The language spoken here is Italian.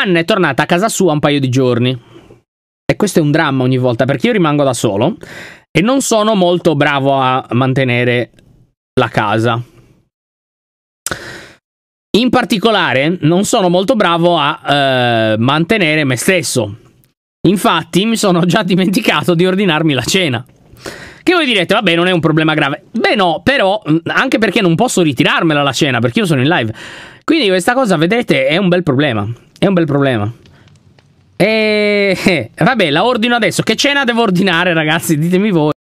Anna è tornata a casa sua un paio di giorni. E questo è un dramma ogni volta perché io rimango da solo e non sono molto bravo a mantenere la casa. In particolare non sono molto bravo a eh, mantenere me stesso. Infatti mi sono già dimenticato di ordinarmi la cena. Che voi direte, vabbè, non è un problema grave. Beh no, però, anche perché non posso ritirarmela la cena, perché io sono in live. Quindi questa cosa, vedete, è un bel problema. È un bel problema. E eh, eh, vabbè, la ordino adesso. Che cena devo ordinare, ragazzi? Ditemi voi.